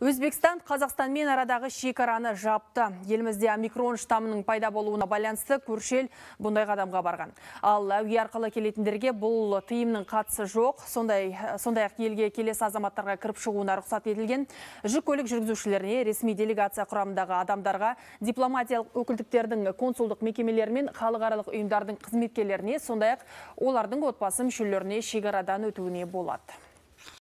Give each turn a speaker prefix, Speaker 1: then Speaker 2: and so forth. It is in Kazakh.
Speaker 1: Өзбекстан Қазақстанмен арадағы шекараны жапты. Елімізде омикрон штамының пайда болуына байланысты көршел бұндай қадамға барған. Ал әуе арқылы келетіндерге бұл тыйымның қатысы жоқ. Сондай, сондай ақ елге келесі азаматтарға кіріп шығуына рұқсат етілген жүк көлік жүргізушілеріне ресми делегация құрамындағы адамдарға дипломатиялық өкілдіктердің консулдық мекемелері мен халықаралық ұйымдардың қызметкерлеріне сондай ақ олардың отбасы мүшелеріне шекарадан өтуіне болады